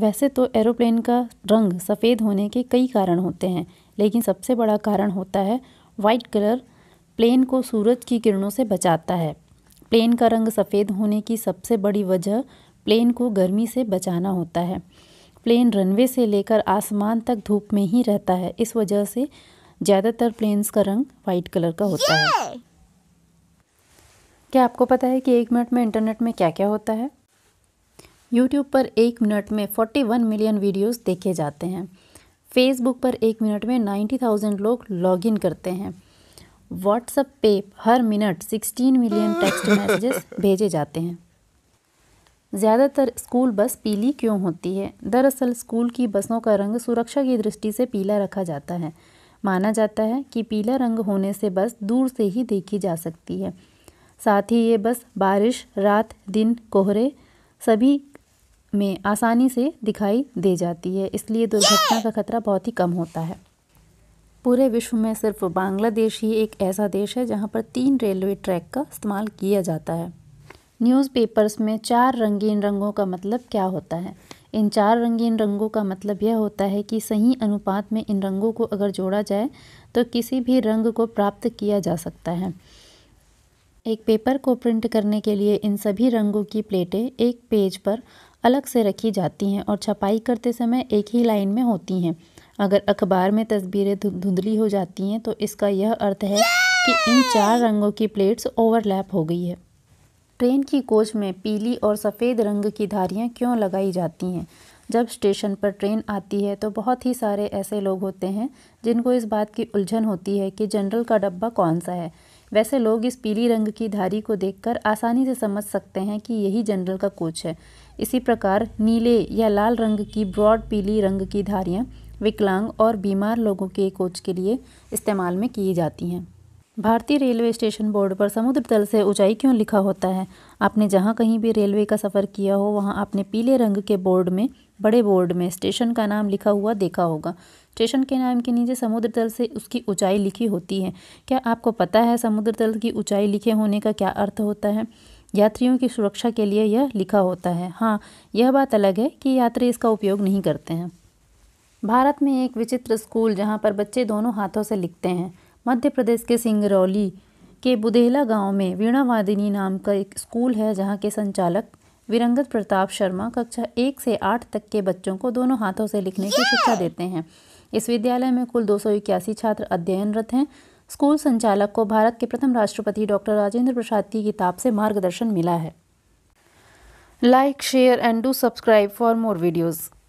वैसे तो एरोप्लेन का रंग सफ़ेद होने के कई कारण होते हैं लेकिन सबसे बड़ा कारण होता है वाइट कलर प्लेन को सूरज की किरणों से बचाता है प्लेन का रंग सफ़ेद होने की सबसे बड़ी वजह प्लेन को गर्मी से बचाना होता है प्लेन रनवे से लेकर आसमान तक धूप में ही रहता है इस वजह से ज़्यादातर प्लेन्स का रंग वाइट कलर का होता है क्या आपको पता है कि एक मिनट में इंटरनेट में क्या क्या होता है यूट्यूब पर एक मिनट में 41 मिलियन वीडियोस देखे जाते हैं फेसबुक पर एक मिनट में 90,000 लोग लॉगिन करते हैं व्हाट्सएप पे हर मिनट 16 मिलियन टेक्स्ट मैसेजेस भेजे जाते हैं ज़्यादातर स्कूल बस पीली क्यों होती है दरअसल स्कूल की बसों का रंग सुरक्षा की दृष्टि से पीला रखा जाता है माना जाता है कि पीला रंग होने से बस दूर से ही देखी जा सकती है साथ ही ये बस बारिश रात दिन कोहरे सभी में आसानी से दिखाई दे जाती है इसलिए दुर्घटना का खतरा बहुत ही कम होता है पूरे विश्व में सिर्फ बांग्लादेश ही एक ऐसा देश है जहां पर तीन रेलवे ट्रैक का इस्तेमाल किया जाता है न्यूज़पेपर्स में चार रंगीन रंगों का मतलब क्या होता है इन चार रंगीन रंगों का मतलब यह होता है कि सही अनुपात में इन रंगों को अगर जोड़ा जाए तो किसी भी रंग को प्राप्त किया जा सकता है एक पेपर को प्रिंट करने के लिए इन सभी रंगों की प्लेटें एक पेज पर अलग से रखी जाती हैं और छपाई करते समय एक ही लाइन में होती हैं अगर अखबार में तस्वीरें धुंधली हो जाती हैं तो इसका यह अर्थ है कि इन चार रंगों की प्लेट्स ओवरलैप हो गई है ट्रेन की कोच में पीली और सफ़ेद रंग की धारियाँ क्यों लगाई जाती हैं जब स्टेशन पर ट्रेन आती है तो बहुत ही सारे ऐसे लोग होते हैं जिनको इस बात की उलझन होती है कि जनरल का डब्बा कौन सा है वैसे लोग इस पीली रंग की धारी को देखकर आसानी से समझ सकते हैं कि यही जनरल का कोच है इसी प्रकार नीले या लाल रंग की ब्रॉड पीली रंग की धारियाँ विकलांग और बीमार लोगों के कोच के लिए इस्तेमाल में की जाती हैं भारतीय रेलवे स्टेशन बोर्ड पर समुद्र तल से ऊंचाई क्यों लिखा होता है आपने जहाँ कहीं भी रेलवे का सफ़र किया हो वहाँ आपने पीले रंग के बोर्ड में बड़े बोर्ड में स्टेशन का नाम लिखा हुआ देखा होगा स्टेशन के नाम के नीचे समुद्र तल से उसकी ऊंचाई लिखी होती है क्या आपको पता है समुद्र तल की ऊंचाई लिखे होने का क्या अर्थ होता है यात्रियों की सुरक्षा के लिए यह लिखा होता है हाँ यह बात अलग है कि यात्री इसका उपयोग नहीं करते हैं भारत में एक विचित्र स्कूल जहाँ पर बच्चे दोनों हाथों से लिखते हैं मध्य प्रदेश के सिंगरौली के बुदेला गांव में वीणा वादिनी नाम का एक स्कूल है जहां के संचालक विरंगत प्रताप शर्मा कक्षा एक से आठ तक के बच्चों को दोनों हाथों से लिखने की शिक्षा देते हैं इस विद्यालय में कुल दो छात्र अध्ययनरत हैं स्कूल संचालक को भारत के प्रथम राष्ट्रपति डॉक्टर राजेंद्र प्रसाद की किताब से मार्गदर्शन मिला है like share and do subscribe for more videos